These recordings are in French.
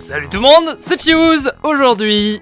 Salut tout le monde, c'est Fuse Aujourd'hui,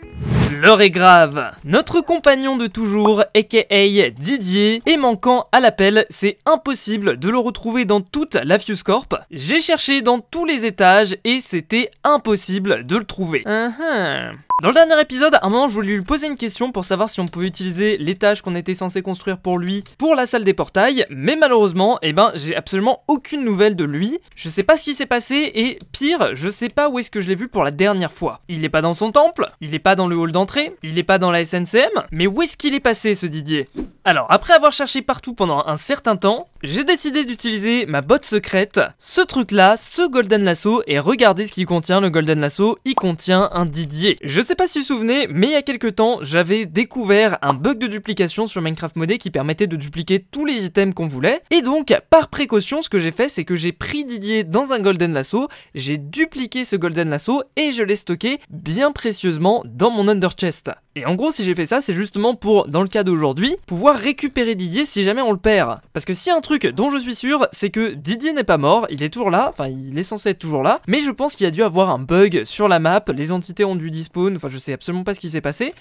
L'heure est grave. Notre compagnon de toujours, aka Didier, est manquant à l'appel, c'est impossible de le retrouver dans toute la Fuse Corp. J'ai cherché dans tous les étages et c'était impossible de le trouver. Ah, ah. Dans le dernier épisode, à un moment, je voulais lui poser une question pour savoir si on pouvait utiliser l'étage qu'on était censé construire pour lui pour la salle des portails, mais malheureusement, eh ben, j'ai absolument aucune nouvelle de lui. Je sais pas ce qui s'est passé et pire, je sais pas où est-ce que je l'ai vu pour la dernière fois. Il est pas dans son temple, il est pas dans le hall d'entrée, il est pas dans la SNCM, mais où est-ce qu'il est passé ce Didier alors, après avoir cherché partout pendant un certain temps, j'ai décidé d'utiliser ma botte secrète, ce truc là, ce Golden Lasso, et regardez ce qu'il contient, le Golden Lasso, il contient un Didier sais pas si vous vous souvenez, mais il y a quelques temps, j'avais découvert un bug de duplication sur Minecraft modé qui permettait de dupliquer tous les items qu'on voulait. Et donc, par précaution, ce que j'ai fait, c'est que j'ai pris Didier dans un Golden Lasso, j'ai dupliqué ce Golden Lasso et je l'ai stocké bien précieusement dans mon Under Chest. Et en gros, si j'ai fait ça, c'est justement pour, dans le cas d'aujourd'hui, pouvoir récupérer Didier si jamais on le perd. Parce que si un truc dont je suis sûr, c'est que Didier n'est pas mort, il est toujours là, enfin il est censé être toujours là, mais je pense qu'il y a dû avoir un bug sur la map, les entités ont dû dispawn, enfin je sais absolument pas ce qui s'est passé,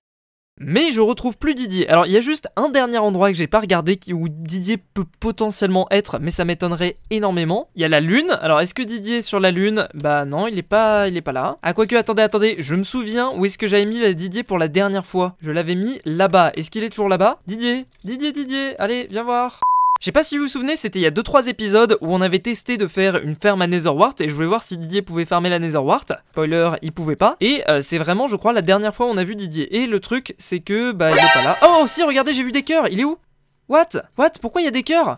mais je retrouve plus Didier. Alors il y a juste un dernier endroit que j'ai pas regardé qui, où Didier peut potentiellement être, mais ça m'étonnerait énormément. Il y a la lune. Alors est-ce que Didier est sur la lune Bah non, il est pas, il est pas là. Ah quoique, attendez, attendez, je me souviens où est-ce que j'avais mis Didier pour la dernière fois. Je l'avais mis là-bas. Est-ce qu'il est toujours là-bas Didier, Didier, Didier, allez, viens voir. Je sais pas si vous vous souvenez, c'était il y a 2-3 épisodes où on avait testé de faire une ferme à Netherwart et je voulais voir si Didier pouvait fermer la Netherwart. Spoiler, il pouvait pas. Et euh, c'est vraiment, je crois, la dernière fois où on a vu Didier. Et le truc, c'est que, bah, il est pas là. Oh, si, regardez, j'ai vu des cœurs, il est où What What Pourquoi il y a des cœurs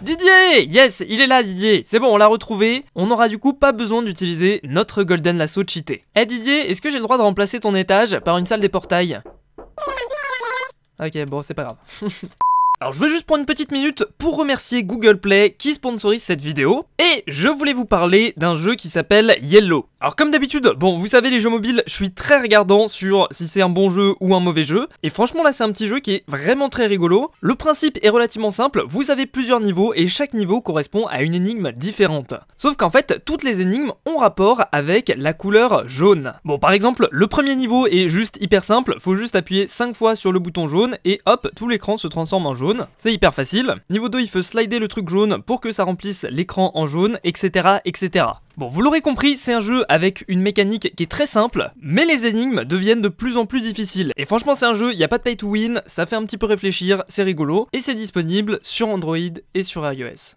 Didier Yes, il est là Didier C'est bon, on l'a retrouvé. On n'aura du coup pas besoin d'utiliser notre Golden Lasso cheaté. Eh Didier, est-ce que j'ai le droit de remplacer ton étage par une salle des portails Ok, bon, c'est pas grave. Alors je veux juste prendre une petite minute pour remercier Google Play qui sponsorise cette vidéo et je voulais vous parler d'un jeu qui s'appelle Yellow. Alors comme d'habitude, bon vous savez les jeux mobiles, je suis très regardant sur si c'est un bon jeu ou un mauvais jeu et franchement là c'est un petit jeu qui est vraiment très rigolo. Le principe est relativement simple, vous avez plusieurs niveaux et chaque niveau correspond à une énigme différente. Sauf qu'en fait toutes les énigmes ont rapport avec la couleur jaune. Bon par exemple le premier niveau est juste hyper simple, faut juste appuyer 5 fois sur le bouton jaune et hop tout l'écran se transforme en jaune c'est hyper facile. Niveau 2, il faut slider le truc jaune pour que ça remplisse l'écran en jaune, etc. etc. Bon, vous l'aurez compris, c'est un jeu avec une mécanique qui est très simple, mais les énigmes deviennent de plus en plus difficiles. Et franchement, c'est un jeu, il n'y a pas de pay to win, ça fait un petit peu réfléchir, c'est rigolo, et c'est disponible sur Android et sur iOS.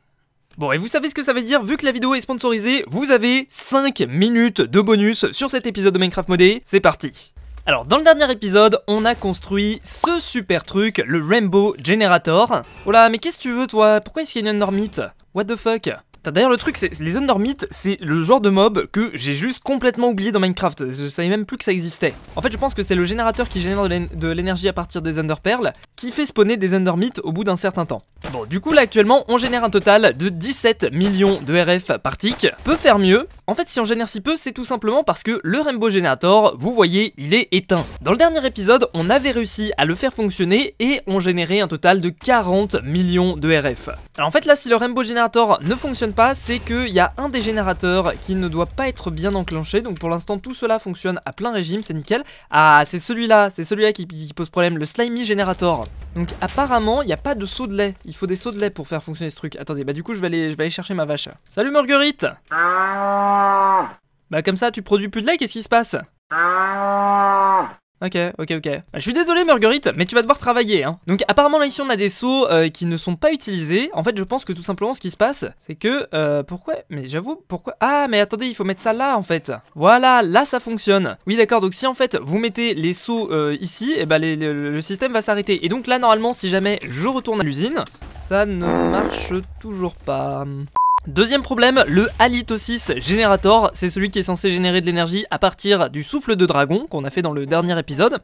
Bon, et vous savez ce que ça veut dire, vu que la vidéo est sponsorisée, vous avez 5 minutes de bonus sur cet épisode de Minecraft modé, c'est parti alors dans le dernier épisode, on a construit ce super truc, le Rainbow Generator. Oh là, mais qu'est-ce que tu veux toi Pourquoi est-ce qu'il y a une normite What the fuck D'ailleurs, le truc, c'est les Undermites, c'est le genre de mob que j'ai juste complètement oublié dans Minecraft. Je savais même plus que ça existait. En fait, je pense que c'est le générateur qui génère de l'énergie à partir des Underpearls qui fait spawner des Undermites au bout d'un certain temps. Bon, du coup, là, actuellement, on génère un total de 17 millions de RF par tick. Peut faire mieux. En fait, si on génère si peu, c'est tout simplement parce que le Rainbow Generator, vous voyez, il est éteint. Dans le dernier épisode, on avait réussi à le faire fonctionner et on générait un total de 40 millions de RF. Alors, en fait, là, si le Rainbow Generator ne fonctionne pas, c'est qu'il y a un des générateurs qui ne doit pas être bien enclenché. Donc pour l'instant, tout cela fonctionne à plein régime, c'est nickel. Ah, c'est celui-là, c'est celui-là qui, pose problème, le slimy generator. Donc apparemment, il n'y a pas de seau de lait. Il faut des seaux de lait pour faire fonctionner ce truc. Attendez, bah du coup, je vais aller, je vais aller chercher ma vache. Salut Marguerite Bah comme ça, tu produis plus de lait, qu'est-ce qui se passe Ok, ok, ok. Je suis désolé Marguerite, mais tu vas devoir travailler, hein. Donc apparemment là ici on a des seaux euh, qui ne sont pas utilisés. En fait je pense que tout simplement ce qui se passe, c'est que... Euh, pourquoi Mais j'avoue, pourquoi Ah mais attendez, il faut mettre ça là en fait. Voilà, là ça fonctionne. Oui d'accord, donc si en fait vous mettez les seaux euh, ici, et eh ben le système va s'arrêter. Et donc là normalement si jamais je retourne à l'usine, ça ne marche toujours pas. Deuxième problème, le halitosis generator, c'est celui qui est censé générer de l'énergie à partir du souffle de dragon qu'on a fait dans le dernier épisode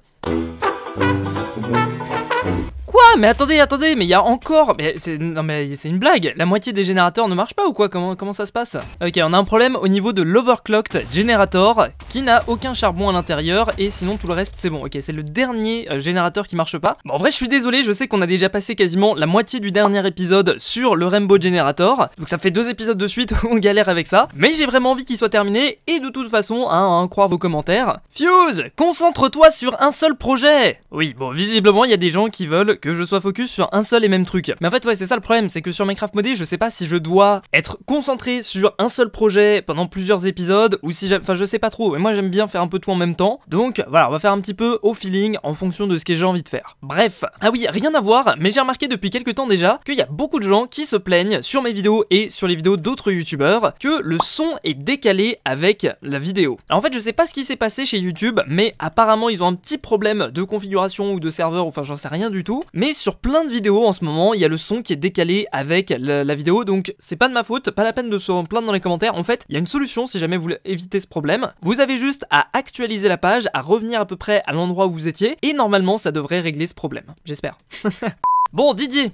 mais attendez, attendez, mais il y a encore... Mais c'est... Non mais c'est une blague, la moitié des générateurs ne marche pas ou quoi comment, comment ça se passe Ok, on a un problème au niveau de l'overclocked generator qui n'a aucun charbon à l'intérieur et sinon tout le reste c'est bon. Ok, c'est le dernier euh, générateur qui marche pas. Bon, en vrai, je suis désolé, je sais qu'on a déjà passé quasiment la moitié du dernier épisode sur le Rainbow Generator. Donc ça fait deux épisodes de suite on galère avec ça. Mais j'ai vraiment envie qu'il soit terminé et de toute façon, à hein, hein, croire vos commentaires. Fuse, concentre-toi sur un seul projet Oui, bon, visiblement, il y a des gens qui veulent que je soit focus sur un seul et même truc. Mais en fait, ouais, c'est ça le problème, c'est que sur Minecraft modé, je sais pas si je dois être concentré sur un seul projet pendant plusieurs épisodes ou si enfin je sais pas trop. Mais moi j'aime bien faire un peu tout en même temps. Donc voilà, on va faire un petit peu au feeling en fonction de ce que j'ai envie de faire. Bref, ah oui, rien à voir, mais j'ai remarqué depuis quelques temps déjà qu'il y a beaucoup de gens qui se plaignent sur mes vidéos et sur les vidéos d'autres youtubeurs que le son est décalé avec la vidéo. en fait, je sais pas ce qui s'est passé chez YouTube, mais apparemment ils ont un petit problème de configuration ou de serveur, enfin j'en sais rien du tout. Mais sur plein de vidéos en ce moment, il y a le son qui est décalé avec la, vidéo, donc c'est pas de ma faute, pas la peine de se plaindre dans les commentaires. En fait, il y a une solution si jamais vous voulez éviter ce problème. Vous avez juste à actualiser la page, à revenir à peu près à l'endroit où vous étiez, et normalement ça devrait régler ce problème. J'espère. bon Didier,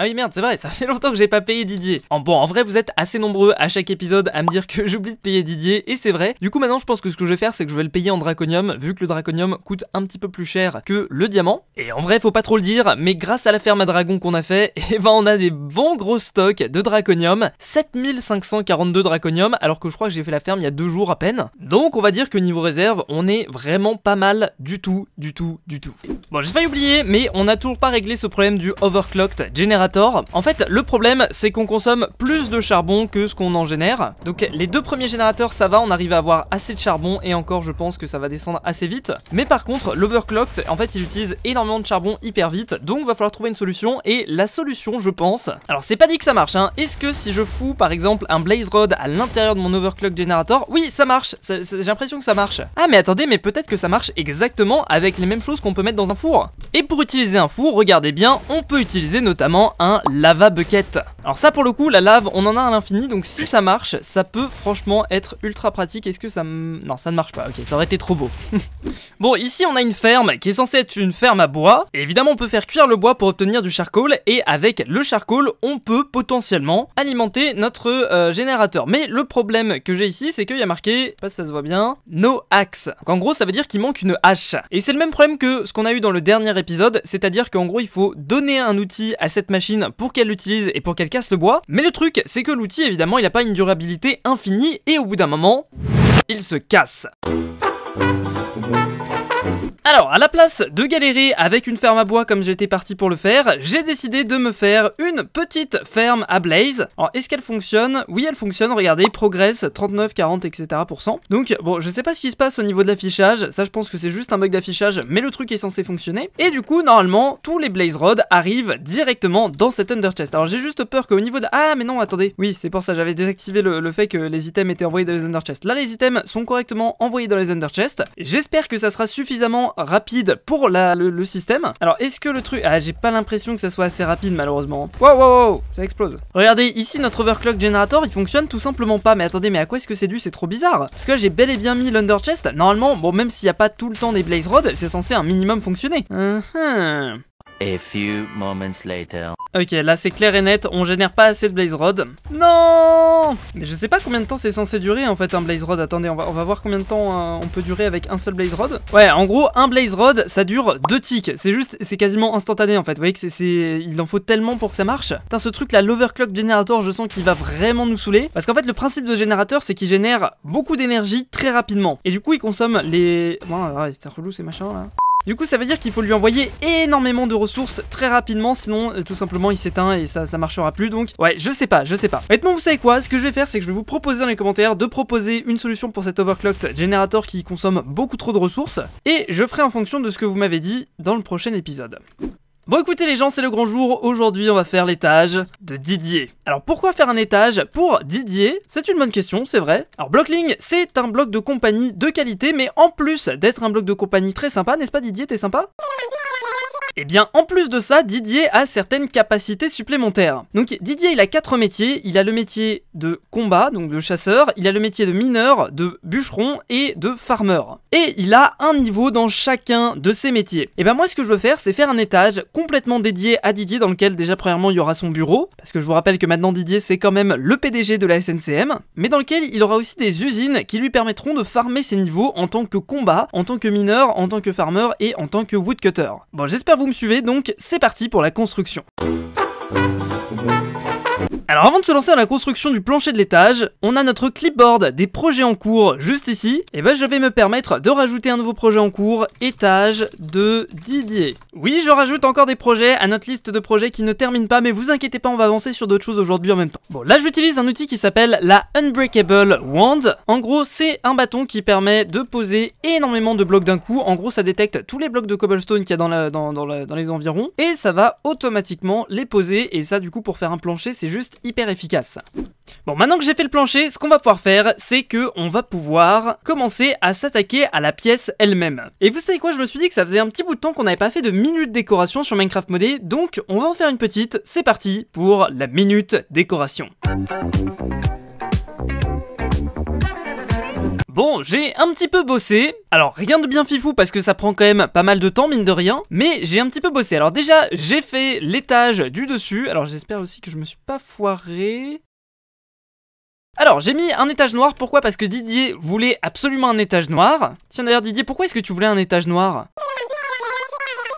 ah oui merde, c'est vrai, ça fait longtemps que j'ai pas payé Didier. En bon, en vrai, vous êtes assez nombreux à chaque épisode à me dire que j'oublie de payer Didier, et c'est vrai. Du coup, maintenant, je pense que ce que je vais faire, c'est que je vais le payer en draconium, vu que le draconium coûte un petit peu plus cher que le diamant. Et en vrai, faut pas trop le dire, mais grâce à la ferme à dragon qu'on a fait, et eh ben, on a des bons gros stocks de draconium, 7542 draconium, alors que je crois que j'ai fait la ferme il y a deux jours à peine. Donc, on va dire que niveau réserve, on est vraiment pas mal du tout, du tout, du tout. Bon, j'ai failli oublier, mais on a toujours pas réglé ce problème du overclocked générateur en fait, le problème, c'est qu'on consomme plus de charbon que ce qu'on en génère. Donc les deux premiers générateurs, ça va, on arrive à avoir assez de charbon et encore, je pense que ça va descendre assez vite. Mais par contre, l'overclocked, en fait, il utilise énormément de charbon hyper vite, donc va falloir trouver une solution. Et la solution, je pense... Alors, c'est pas dit que ça marche, hein. Est-ce que si je fous, par exemple, un blaze rod à l'intérieur de mon overclock générateur, oui, ça marche J'ai l'impression que ça marche. Ah, mais attendez, mais peut-être que ça marche exactement avec les mêmes choses qu'on peut mettre dans un four. Et pour utiliser un four, regardez bien, on peut utiliser notamment un lava bucket. Alors ça pour le coup, la lave, on en a à l'infini, donc si ça marche, ça peut franchement être ultra pratique. Est-ce que ça... Non, ça ne marche pas, ok, ça aurait été trop beau. bon, ici on a une ferme qui est censée être une ferme à bois. évidemment, on peut faire cuire le bois pour obtenir du charcoal, et avec le charcoal, on peut potentiellement alimenter notre euh, générateur. Mais le problème que j'ai ici, c'est qu'il y a marqué, pas ça se voit bien, no axe. Donc en gros, ça veut dire qu'il manque une hache. Et c'est le même problème que ce qu'on a eu dans le dernier épisode, c'est-à-dire qu'en gros, il faut donner un outil à cette machine pour qu'elle l'utilise et pour qu'elle casse le bois. Mais le truc, c'est que l'outil, évidemment, il n'a pas une durabilité infinie et au bout d'un moment, il se casse. Alors, à la place de galérer avec une ferme à bois comme j'étais parti pour le faire, j'ai décidé de me faire une petite ferme à blaze. Alors, est-ce qu'elle fonctionne Oui, elle fonctionne, regardez, progresse, 39, 40, etc. Donc, bon, je sais pas ce qui se passe au niveau de l'affichage, ça je pense que c'est juste un bug d'affichage, mais le truc est censé fonctionner. Et du coup, normalement, tous les Blaze Rods arrivent directement dans cette underchest. Chest. Alors, j'ai juste peur qu'au niveau de... Ah, mais non, attendez, oui, c'est pour ça, j'avais désactivé le, fait que les items étaient envoyés dans les underchest. Là, les items sont correctement envoyés dans les underchests. J'espère que ça sera suffisamment rapide pour le, système. Alors, est-ce que le truc... Ah, j'ai pas l'impression que ça soit assez rapide, malheureusement. Wow, wow, wow, ça explose. Regardez, ici, notre overclock generator, il fonctionne tout simplement pas. Mais attendez, mais à quoi est-ce que c'est dû C'est trop bizarre. Parce que j'ai bel et bien mis chest, Normalement, bon, même s'il n'y a pas tout le temps des blaze rods, c'est censé un minimum fonctionner. Uh-huh. A few moments later. Ok, là c'est clair et net, on génère pas assez de Blaze Rod. Non Mais je sais pas combien de temps c'est censé durer en fait un Blaze Rod. Attendez, on va, on va voir combien de temps euh, on peut durer avec un seul Blaze Rod. Ouais, en gros, un Blaze Rod, ça dure deux ticks. C'est juste, c'est quasiment instantané en fait. Vous voyez que c'est... Il en faut tellement pour que ça marche. Putain, ce truc là, l'overclock generator, je sens qu'il va vraiment nous saouler. Parce qu'en fait, le principe de générateur, c'est qu'il génère beaucoup d'énergie très rapidement. Et du coup, il consomme les... Bon, c'est relou ces machins là. Du coup, ça veut dire qu'il faut lui envoyer énormément de ressources très rapidement, sinon euh, tout simplement il s'éteint et ça, ça marchera plus. Donc, ouais, je sais pas, je sais pas. Honnêtement, vous savez quoi Ce que je vais faire, c'est que je vais vous proposer dans les commentaires de proposer une solution pour cet overclocked générateur qui consomme beaucoup trop de ressources, et je ferai en fonction de ce que vous m'avez dit dans le prochain épisode. Bon écoutez les gens, c'est le grand jour, aujourd'hui on va faire l'étage de Didier. Alors pourquoi faire un étage pour Didier C'est une bonne question, c'est vrai. Alors Blockling, c'est un bloc de compagnie de qualité, mais en plus d'être un bloc de compagnie très sympa, n'est-ce pas Didier, t'es sympa et eh bien en plus de ça, Didier a certaines capacités supplémentaires. Donc Didier il a quatre métiers, il a le métier de combat, donc de chasseur, il a le métier de mineur, de bûcheron et de farmer. Et il a un niveau dans chacun de ces métiers. Et eh ben moi ce que je veux faire c'est faire un étage complètement dédié à Didier dans lequel déjà premièrement il y aura son bureau, parce que je vous rappelle que maintenant Didier c'est quand même le PDG de la SNCM, mais dans lequel il aura aussi des usines qui lui permettront de farmer ses niveaux en tant que combat, en tant que mineur, en tant que farmer et en tant que woodcutter. Bon j'espère vous me suivez donc, c'est parti pour la construction. Alors avant de se lancer dans la construction du plancher de l'étage, on a notre clipboard des projets en cours juste ici. Et eh ben je vais me permettre de rajouter un nouveau projet en cours, étage de Didier. Oui, je rajoute encore des projets à notre liste de projets qui ne termine pas, mais vous inquiétez pas, on va avancer sur d'autres choses aujourd'hui en même temps. Bon, là j'utilise un outil qui s'appelle la Unbreakable Wand. En gros, c'est un bâton qui permet de poser énormément de blocs d'un coup. En gros, ça détecte tous les blocs de cobblestone qu'il y a dans, dans, dans les environs et ça va automatiquement les poser. Et ça, du coup, pour faire un plancher, c'est juste hyper efficace. Bon, maintenant que j'ai fait le plancher, ce qu'on va pouvoir faire, c'est que on va pouvoir commencer à s'attaquer à la pièce elle-même. Et vous savez quoi, je me suis dit que ça faisait un petit bout de temps qu'on n'avait pas fait de minute décoration sur Minecraft Modé, donc on va en faire une petite. C'est parti pour la minute décoration. Bon, j'ai un petit peu bossé. Alors, rien de bien fifou parce que ça prend quand même pas mal de temps, mine de rien. Mais j'ai un petit peu bossé. Alors déjà, j'ai fait l'étage du dessus. Alors j'espère aussi que je me suis pas foiré. Alors, j'ai mis un étage noir, pourquoi Parce que Didier voulait absolument un étage noir. Tiens d'ailleurs Didier, pourquoi est-ce que tu voulais un étage noir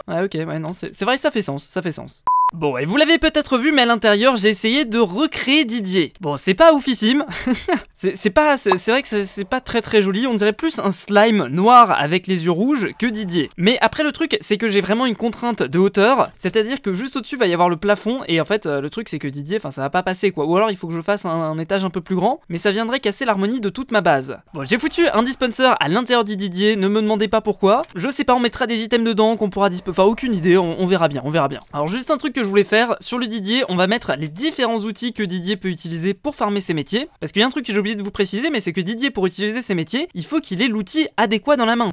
Ouais ok, ouais non, c'est vrai ça fait sens, ça fait sens. Bon, et vous l'avez peut-être vu, mais à l'intérieur, j'ai essayé de recréer Didier. Bon, c'est pas oufissime. c'est pas, c'est vrai que c'est pas très très joli. On dirait plus un slime noir avec les yeux rouges que Didier. Mais après, le truc, c'est que j'ai vraiment une contrainte de hauteur. C'est-à-dire que juste au-dessus va y avoir le plafond. Et en fait, euh, le truc, c'est que Didier, enfin, ça va pas passer quoi. Ou alors, il faut que je fasse un, étage un peu plus grand. Mais ça viendrait casser l'harmonie de toute ma base. Bon, j'ai foutu un dispenser à l'intérieur du Didier. Ne me demandez pas pourquoi. Je sais pas, on mettra des items dedans qu'on pourra dispenser. Enfin, aucune idée. On, verra bien, on verra bien. Alors, juste un truc je voulais faire. Sur le Didier, on va mettre les différents outils que Didier peut utiliser pour farmer ses métiers. Parce qu'il y a un truc que j'ai oublié de vous préciser, mais c'est que Didier, pour utiliser ses métiers, il faut qu'il ait l'outil adéquat dans la main.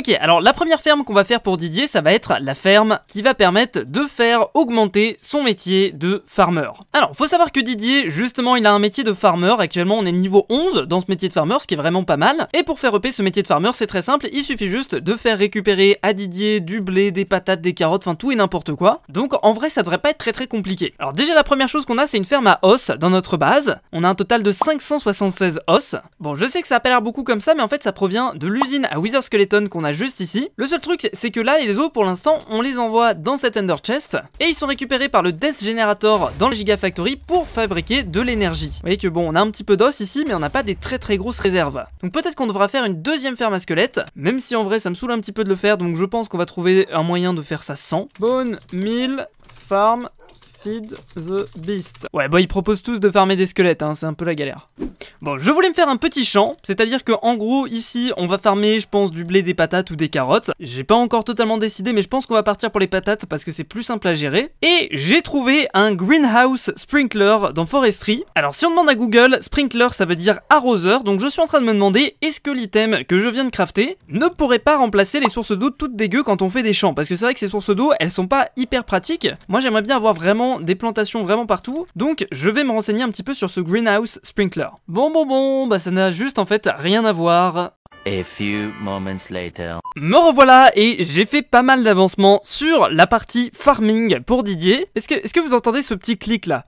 Ok, alors la première ferme qu'on va faire pour Didier, ça va être la ferme qui va permettre de faire augmenter son métier de farmer. Alors, faut savoir que Didier, justement, il a un métier de farmer. Actuellement, on est niveau 11 dans ce métier de farmer, ce qui est vraiment pas mal. Et pour faire EP ce métier de farmer, c'est très simple. Il suffit juste de faire récupérer à Didier du blé, des patates, des carottes, enfin tout et n'importe quoi. Donc, en vrai, ça devrait pas être très très compliqué. Alors déjà, la première chose qu'on a, c'est une ferme à os dans notre base. On a un total de 576 os. Bon, je sais que ça a pas l'air beaucoup comme ça, mais en fait, ça provient de l'usine à Wither Skeleton qu'on a juste ici. Le seul truc, c'est que là, les os, pour l'instant, on les envoie dans cette Ender Chest, et ils sont récupérés par le Death Generator dans le Gigafactory pour fabriquer de l'énergie. Vous voyez que bon, on a un petit peu d'os ici, mais on n'a pas des très très grosses réserves. Donc peut-être qu'on devra faire une deuxième ferme à squelette, même si en vrai, ça me saoule un petit peu de le faire, donc je pense qu'on va trouver un moyen de faire ça sans. Bone, 1000, farm, Feed the Beast. Ouais, bah ils proposent tous de farmer des squelettes, hein, c'est un peu la galère. Bon, je voulais me faire un petit champ, c'est-à-dire que en gros, ici, on va farmer, je pense, du blé, des patates ou des carottes. J'ai pas encore totalement décidé, mais je pense qu'on va partir pour les patates parce que c'est plus simple à gérer. Et j'ai trouvé un greenhouse sprinkler dans Forestry. Alors, si on demande à Google, sprinkler, ça veut dire arroseur, donc je suis en train de me demander, est-ce que l'item que je viens de crafter ne pourrait pas remplacer les sources d'eau toutes dégueu quand on fait des champs Parce que c'est vrai que ces sources d'eau, elles sont pas hyper pratiques. Moi, j'aimerais bien avoir vraiment des plantations vraiment partout. Donc je vais me renseigner un petit peu sur ce greenhouse sprinkler. Bon bon bon, bah ça n'a juste en fait rien à voir. few moments later. Me revoilà et j'ai fait pas mal d'avancements sur la partie farming pour Didier. Est-ce que, est -ce que vous entendez ce petit clic là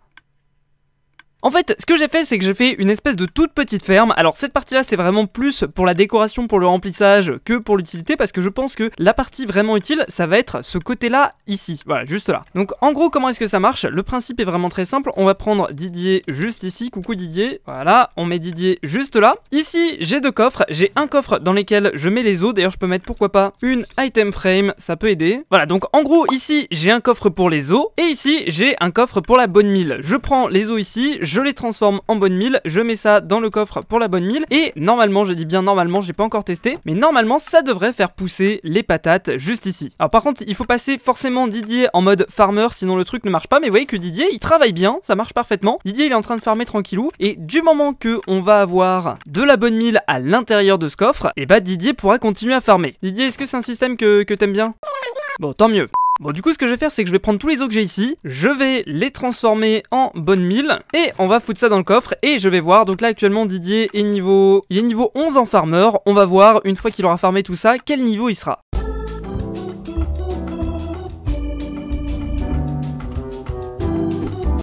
en fait, ce que j'ai fait, c'est que j'ai fait une espèce de toute petite ferme. Alors cette partie-là, c'est vraiment plus pour la décoration, pour le remplissage, que pour l'utilité, parce que je pense que la partie vraiment utile, ça va être ce côté-là, ici. Voilà, juste là. Donc en gros, comment est-ce que ça marche Le principe est vraiment très simple. On va prendre Didier juste ici. Coucou Didier. Voilà, on met Didier juste là. Ici, j'ai deux coffres. J'ai un coffre dans lequel je mets les os. D'ailleurs, je peux mettre, pourquoi pas, une item frame. Ça peut aider. Voilà, donc en gros, ici, j'ai un coffre pour les os. Et ici, j'ai un coffre pour la bonne mille. Je prends les os ici je les transforme en bonne mille, je mets ça dans le coffre pour la bonne mille, et normalement, je dis bien normalement, j'ai pas encore testé, mais normalement, ça devrait faire pousser les patates juste ici. Alors par contre, il faut passer forcément Didier en mode farmer, sinon le truc ne marche pas, mais vous voyez que Didier, il travaille bien, ça marche parfaitement. Didier, il est en train de farmer tranquillou, et du moment que on va avoir de la bonne mille à l'intérieur de ce coffre, et eh bah ben, Didier pourra continuer à farmer. Didier, est-ce que c'est un système que, que t'aimes bien Bon, tant mieux. Bon du coup ce que je vais faire c'est que je vais prendre tous les os que j'ai ici, je vais les transformer en bonne mille et on va foutre ça dans le coffre et je vais voir, donc là actuellement Didier est niveau, il est niveau 11 en farmer, on va voir une fois qu'il aura farmé tout ça quel niveau il sera.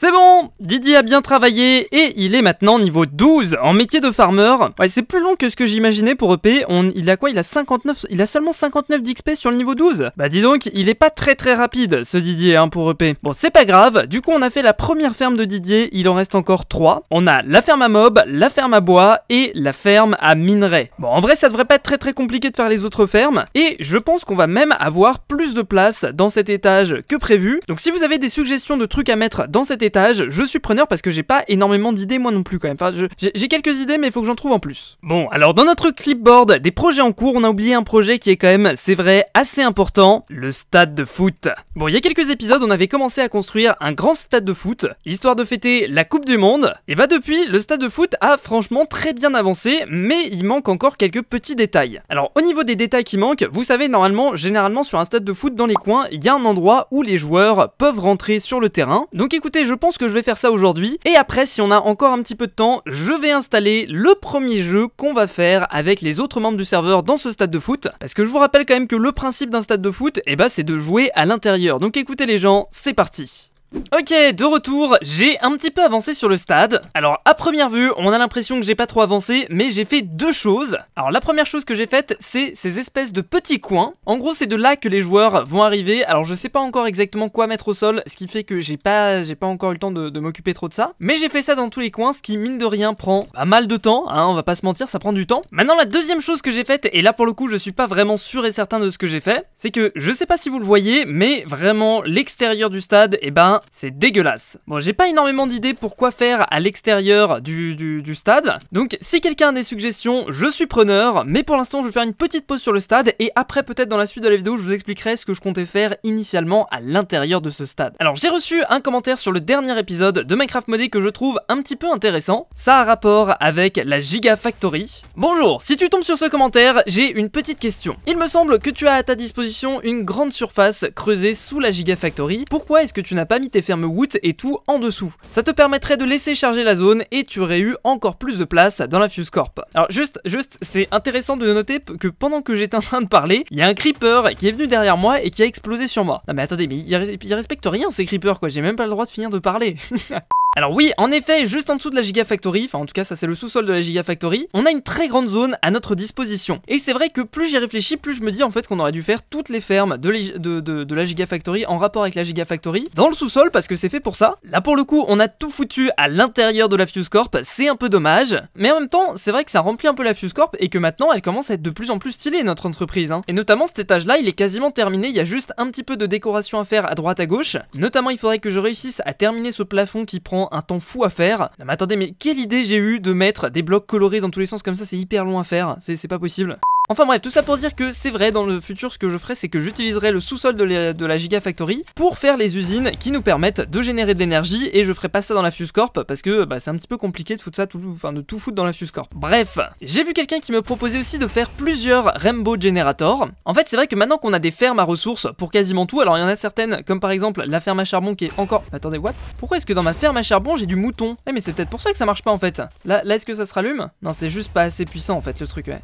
C'est bon Didier a bien travaillé et il est maintenant niveau 12 en métier de farmer. Ouais, c'est plus long que ce que j'imaginais pour EP. On, il a quoi Il a 59, il a seulement 59 d'XP sur le niveau 12. Bah dis donc, il est pas très très rapide ce Didier hein, pour EP. Bon, c'est pas grave. Du coup, on a fait la première ferme de Didier. Il en reste encore 3. On a la ferme à mob, la ferme à bois et la ferme à minerai. Bon, en vrai, ça devrait pas être très très compliqué de faire les autres fermes. Et je pense qu'on va même avoir plus de place dans cet étage que prévu. Donc si vous avez des suggestions de trucs à mettre dans cet étage, je suis preneur parce que j'ai pas énormément d'idées moi non plus quand même. Enfin, j'ai quelques idées mais il faut que j'en trouve en plus. Bon, alors dans notre clipboard des projets en cours, on a oublié un projet qui est quand même, c'est vrai, assez important, le stade de foot. Bon, il y a quelques épisodes, on avait commencé à construire un grand stade de foot, histoire de fêter la Coupe du Monde. Et bah depuis, le stade de foot a franchement très bien avancé, mais il manque encore quelques petits détails. Alors au niveau des détails qui manquent, vous savez normalement, généralement sur un stade de foot dans les coins, il y a un endroit où les joueurs peuvent rentrer sur le terrain. Donc écoutez, je je pense que je vais faire ça aujourd'hui. Et après, si on a encore un petit peu de temps, je vais installer le premier jeu qu'on va faire avec les autres membres du serveur dans ce stade de foot. Parce que je vous rappelle quand même que le principe d'un stade de foot, eh ben, c'est de jouer à l'intérieur. Donc écoutez les gens, c'est parti Ok, de retour, j'ai un petit peu avancé sur le stade. Alors, à première vue, on a l'impression que j'ai pas trop avancé, mais j'ai fait deux choses. Alors, la première chose que j'ai faite, c'est ces espèces de petits coins. En gros, c'est de là que les joueurs vont arriver. Alors, je sais pas encore exactement quoi mettre au sol, ce qui fait que j'ai pas, pas encore eu le temps de, m'occuper trop de ça. Mais j'ai fait ça dans tous les coins, ce qui, mine de rien, prend pas mal de temps. Hein, on va pas se mentir, ça prend du temps. Maintenant, la deuxième chose que j'ai faite, et là, pour le coup, je suis pas vraiment sûr et certain de ce que j'ai fait, c'est que, je sais pas si vous le voyez, mais vraiment, l'extérieur du stade, et eh ben, c'est dégueulasse. Bon, j'ai pas énormément d'idées pour quoi faire à l'extérieur du, du, du, stade, donc si quelqu'un a des suggestions, je suis preneur, mais pour l'instant je vais faire une petite pause sur le stade, et après peut-être dans la suite de la vidéo, je vous expliquerai ce que je comptais faire initialement à l'intérieur de ce stade. Alors j'ai reçu un commentaire sur le dernier épisode de Minecraft Modé que je trouve un petit peu intéressant, ça a rapport avec la Gigafactory. Bonjour, si tu tombes sur ce commentaire, j'ai une petite question. Il me semble que tu as à ta disposition une grande surface creusée sous la Gigafactory, pourquoi est-ce que tu n'as pas mis et tes fermes et tout en dessous. Ça te permettrait de laisser charger la zone et tu aurais eu encore plus de place dans la Fuse Corp. Alors juste, juste, c'est intéressant de noter que pendant que j'étais en train de parler, il y a un creeper qui est venu derrière moi et qui a explosé sur moi. Non mais attendez, mais il, respecte rien ces creepers quoi, j'ai même pas le droit de finir de parler. Alors oui, en effet, juste en dessous de la Gigafactory, enfin en tout cas ça c'est le sous-sol de la Gigafactory, on a une très grande zone à notre disposition. Et c'est vrai que plus j'y réfléchis, plus je me dis en fait qu'on aurait dû faire toutes les fermes de, de, la Gigafactory en rapport avec la Gigafactory dans le sous-sol parce que c'est fait pour ça. Là pour le coup, on a tout foutu à l'intérieur de la Fuse Corp, c'est un peu dommage. Mais en même temps, c'est vrai que ça remplit un peu la Fuse Corp et que maintenant elle commence à être de plus en plus stylée notre entreprise. Hein. Et notamment cet étage là, il est quasiment terminé, il y a juste un petit peu de décoration à faire à droite à gauche. Notamment il faudrait que je réussisse à terminer ce plafond qui prend un temps fou à faire. Non, mais attendez, mais quelle idée j'ai eu de mettre des blocs colorés dans tous les sens comme ça, c'est hyper long à faire, c'est pas possible. Enfin bref, tout ça pour dire que c'est vrai, dans le futur, ce que je ferai, c'est que j'utiliserai le sous-sol de, la, Gigafactory pour faire les usines qui nous permettent de générer de l'énergie et je ferai pas ça dans la Fuse parce que bah, c'est un petit peu compliqué de foutre ça, tout, enfin de tout foutre dans la Fuse Bref, j'ai vu quelqu'un qui me proposait aussi de faire plusieurs Rainbow Generator. En fait, c'est vrai que maintenant qu'on a des fermes à ressources pour quasiment tout, alors il y en a certaines, comme par exemple la ferme à charbon qui est encore... Attendez, what Pourquoi est-ce que dans ma ferme à charbon j'ai du mouton Eh mais c'est peut-être pour ça que ça marche pas en fait. Là, là est-ce que ça se rallume Non, c'est juste pas assez puissant en fait le truc, ouais.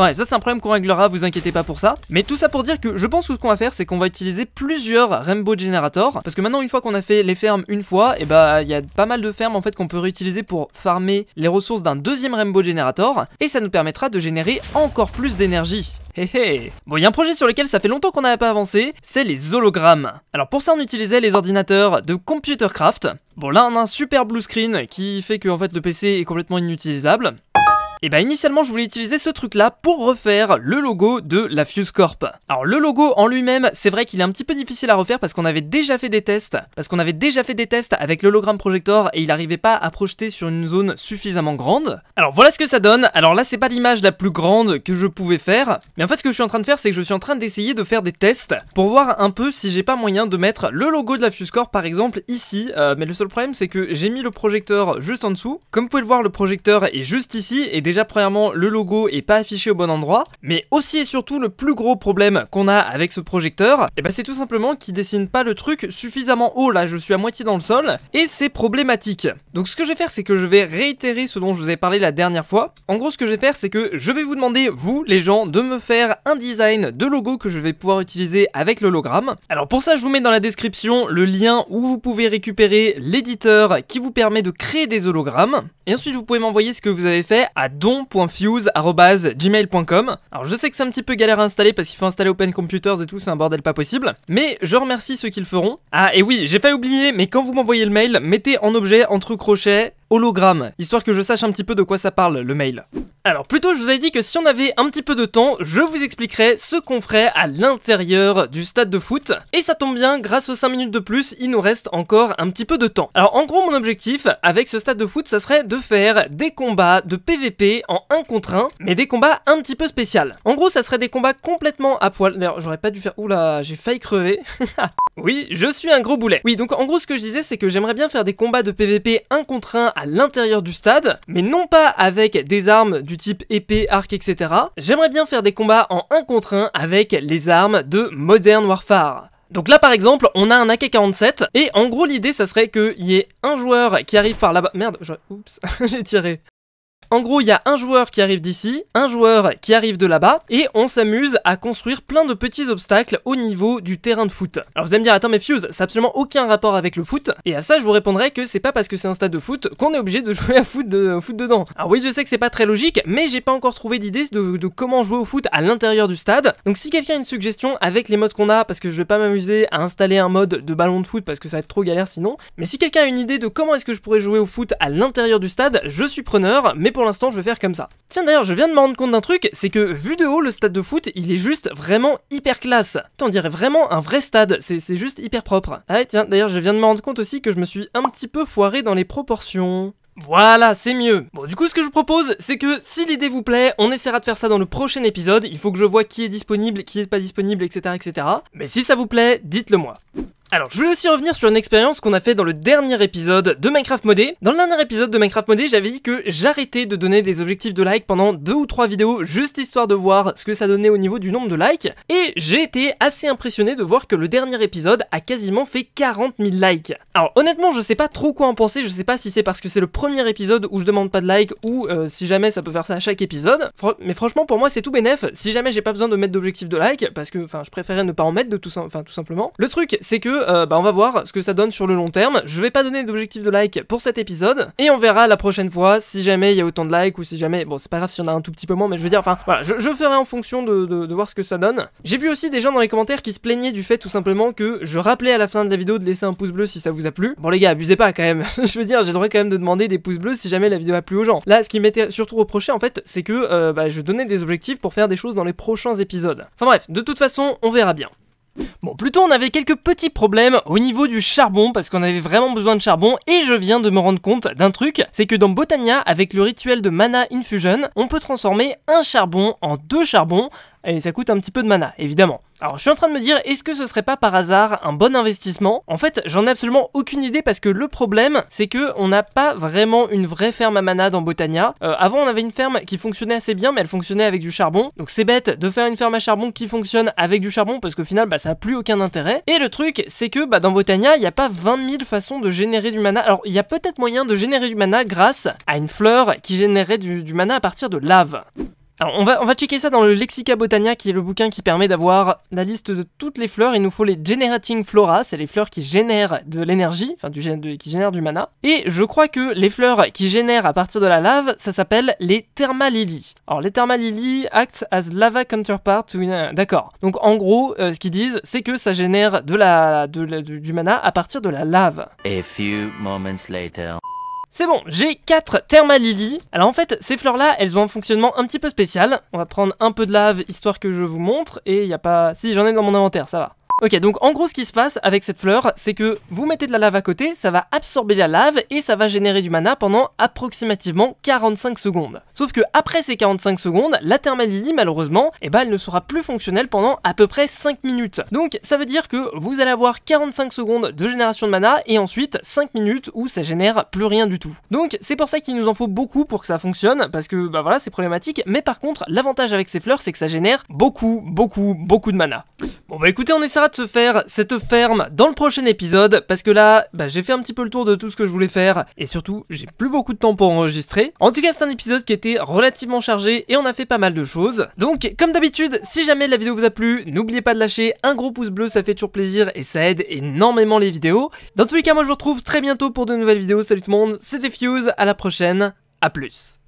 Enfin, ça c'est un problème qu'on réglera, vous inquiétez pas pour ça. Mais tout ça pour dire que je pense que ce qu'on va faire, c'est qu'on va utiliser plusieurs Rainbow Generators. Parce que maintenant, une fois qu'on a fait les fermes une fois, et eh bah ben, il y a pas mal de fermes en fait qu'on peut réutiliser pour farmer les ressources d'un deuxième Rainbow Generator. Et ça nous permettra de générer encore plus d'énergie. Hey Bon, il y a un projet sur lequel ça fait longtemps qu'on n'avait pas avancé, c'est les hologrammes. Alors pour ça, on utilisait les ordinateurs de Computercraft. Bon, là, on a un super blue screen qui fait que en fait le PC est complètement inutilisable. Et eh bah ben, initialement je voulais utiliser ce truc là pour refaire le logo de la Fuse Corp. Alors le logo en lui-même c'est vrai qu'il est un petit peu difficile à refaire parce qu'on avait déjà fait des tests, parce qu'on avait déjà fait des tests avec l'hologramme projector et il n'arrivait pas à projeter sur une zone suffisamment grande. Alors voilà ce que ça donne, alors là c'est pas l'image la plus grande que je pouvais faire, mais en fait ce que je suis en train de faire c'est que je suis en train d'essayer de faire des tests pour voir un peu si j'ai pas moyen de mettre le logo de la Fuse par exemple ici, euh, mais le seul problème c'est que j'ai mis le projecteur juste en dessous, comme vous pouvez le voir le projecteur est juste ici et déjà premièrement le logo est pas affiché au bon endroit, mais aussi et surtout le plus gros problème qu'on a avec ce projecteur, et eh ben c'est tout simplement qu'il dessine pas le truc suffisamment haut, là je suis à moitié dans le sol, et c'est problématique. Donc ce que je vais faire c'est que je vais réitérer ce dont je vous ai parlé la dernière fois, en gros ce que je vais faire c'est que je vais vous demander, vous les gens, de me faire un design de logo que je vais pouvoir utiliser avec l'hologramme. Alors pour ça je vous mets dans la description le lien où vous pouvez récupérer l'éditeur qui vous permet de créer des hologrammes, et ensuite vous pouvez m'envoyer ce que vous avez fait à don.fuse.gmail.com. Alors je sais que c'est un petit peu galère à installer parce qu'il faut installer Open Computers et tout, c'est un bordel pas possible. Mais je remercie ceux qui le feront. Ah et oui, j'ai failli oublier, mais quand vous m'envoyez le mail, mettez en objet entre crochets hologramme, histoire que je sache un petit peu de quoi ça parle le mail. Alors plutôt je vous avais dit que si on avait un petit peu de temps, je vous expliquerais ce qu'on ferait à l'intérieur du stade de foot. Et ça tombe bien, grâce aux 5 minutes de plus, il nous reste encore un petit peu de temps. Alors en gros mon objectif avec ce stade de foot, ça serait de faire des combats de PVP en 1 contre 1, mais des combats un petit peu spéciaux. En gros ça serait des combats complètement à poil. D'ailleurs j'aurais pas dû faire... Oula, j'ai failli crever. oui, je suis un gros boulet. Oui, donc en gros ce que je disais c'est que j'aimerais bien faire des combats de PVP 1 contre 1 à l'intérieur du stade, mais non pas avec des armes du type épée, arc, etc. J'aimerais bien faire des combats en 1 contre 1 avec les armes de Modern Warfare. Donc là par exemple on a un AK-47 et en gros l'idée ça serait qu'il y ait un joueur qui arrive par là-bas... Merde, oups, j'ai tiré. En gros, il y a un joueur qui arrive d'ici, un joueur qui arrive de là-bas, et on s'amuse à construire plein de petits obstacles au niveau du terrain de foot. Alors vous allez me dire, attends mais Fuse, ça n'a absolument aucun rapport avec le foot, et à ça je vous répondrai que c'est pas parce que c'est un stade de foot qu'on est obligé de jouer à foot, de, au foot dedans. Alors oui, je sais que c'est pas très logique, mais j'ai pas encore trouvé d'idée de, comment jouer au foot à l'intérieur du stade, donc si quelqu'un a une suggestion avec les modes qu'on a, parce que je vais pas m'amuser à installer un mode de ballon de foot parce que ça va être trop galère sinon, mais si quelqu'un a une idée de comment est-ce que je pourrais jouer au foot à l'intérieur du stade, je suis preneur, mais pour l'instant je vais faire comme ça. Tiens d'ailleurs je viens de me rendre compte d'un truc, c'est que vu de haut le stade de foot il est juste vraiment hyper classe. T'en dirais vraiment un vrai stade, c'est juste hyper propre. Ah tiens d'ailleurs je viens de me rendre compte aussi que je me suis un petit peu foiré dans les proportions. Voilà, c'est mieux. Bon, du coup, ce que je vous propose, c'est que si l'idée vous plaît, on essaiera de faire ça dans le prochain épisode. Il faut que je vois qui est disponible, qui est pas disponible, etc., etc. Mais si ça vous plaît, dites-le moi. Alors, je voulais aussi revenir sur une expérience qu'on a fait dans le dernier épisode de Minecraft Modé. Dans le dernier épisode de Minecraft Modé, j'avais dit que j'arrêtais de donner des objectifs de like pendant deux ou trois vidéos, juste histoire de voir ce que ça donnait au niveau du nombre de likes. Et j'ai été assez impressionné de voir que le dernier épisode a quasiment fait 40 000 likes. Alors, honnêtement, je sais pas trop quoi en penser, je sais pas si c'est parce que c'est le premier épisode où je demande pas de likes ou euh, si jamais ça peut faire ça à chaque épisode. mais franchement, pour moi, c'est tout bénef. Si jamais j'ai pas besoin de mettre d'objectifs de like, parce que, enfin, je préférais ne pas en mettre de tout, enfin, tout simplement. Le truc, c'est que euh, bah, on va voir ce que ça donne sur le long terme. Je vais pas donner d'objectif de like pour cet épisode et on verra la prochaine fois si jamais il y a autant de likes ou si jamais bon c'est pas grave si on en a un tout petit peu moins mais je veux dire enfin voilà je, ferai en fonction de, voir ce que ça donne. J'ai vu aussi des gens dans les commentaires qui se plaignaient du fait tout simplement que je rappelais à la fin de la vidéo de laisser un pouce bleu si ça vous a plu. Bon les gars abusez pas quand même. je veux dire j'ai le droit quand même de demander des pouces bleus si jamais la vidéo a plu aux gens. Là ce qui m'était surtout reproché en fait c'est que euh, bah, je donnais des objectifs pour faire des choses dans les prochains épisodes. Enfin bref de toute façon on verra bien. Bon, plutôt on avait quelques petits problèmes au niveau du charbon parce qu'on avait vraiment besoin de charbon et je viens de me rendre compte d'un truc, c'est que dans Botania, avec le rituel de mana infusion, on peut transformer un charbon en deux charbons et ça coûte un petit peu de mana, évidemment. Alors je suis en train de me dire, est-ce que ce serait pas par hasard un bon investissement En fait, j'en ai absolument aucune idée parce que le problème, c'est que on n'a pas vraiment une vraie ferme à mana dans Botania. Euh, avant, on avait une ferme qui fonctionnait assez bien, mais elle fonctionnait avec du charbon. Donc c'est bête de faire une ferme à charbon qui fonctionne avec du charbon parce qu'au final, bah, ça n'a plus aucun intérêt. Et le truc, c'est que bah, dans Botania, il n'y a pas 20 000 façons de générer du mana. Alors il y a peut-être moyen de générer du mana grâce à une fleur qui générait du mana à partir de lave. Alors on va, checker ça dans le Lexica Botania qui est le bouquin qui permet d'avoir la liste de toutes les fleurs. Il nous faut les Generating Flora, c'est les fleurs qui génèrent de l'énergie, enfin du, qui génèrent du mana. Et je crois que les fleurs qui génèrent à partir de la lave, ça s'appelle les Thermalilies. Alors les Thermalilies act as lava counterpart to... Euh, d'accord. Donc en gros, euh, ce qu'ils disent, c'est que ça génère de la, du, du mana à partir de la lave. A few moments later. C'est bon, j'ai 4 thermalilies. Alors en fait, ces fleurs-là, elles ont un fonctionnement un petit peu spécial. On va prendre un peu de lave, histoire que je vous montre, et il a pas... Si, j'en ai dans mon inventaire, ça va. Ok, donc en gros, ce qui se passe avec cette fleur, c'est que vous mettez de la lave à côté, ça va absorber la lave et ça va générer du mana pendant approximativement 45 secondes. Sauf que après ces 45 secondes, la Thermalily, malheureusement, eh ben, elle ne sera plus fonctionnelle pendant à peu près 5 minutes. Donc ça veut dire que vous allez avoir 45 secondes de génération de mana et ensuite 5 minutes où ça génère plus rien du tout. Donc c'est pour ça qu'il nous en faut beaucoup pour que ça fonctionne, parce que bah voilà, c'est problématique, mais par contre, l'avantage avec ces fleurs, c'est que ça génère beaucoup, beaucoup, beaucoup de mana. Bon bah écoutez, on essaiera de se faire cette ferme dans le prochain épisode parce que là, bah, j'ai fait un petit peu le tour de tout ce que je voulais faire et surtout, j'ai plus beaucoup de temps pour enregistrer. En tout cas, c'est un épisode qui était relativement chargé et on a fait pas mal de choses. Donc, comme d'habitude, si jamais la vidéo vous a plu, n'oubliez pas de lâcher un gros pouce bleu, ça fait toujours plaisir et ça aide énormément les vidéos. Dans tous les cas, moi je vous retrouve très bientôt pour de nouvelles vidéos. Salut tout le monde, c'était Fuse, à la prochaine, à plus.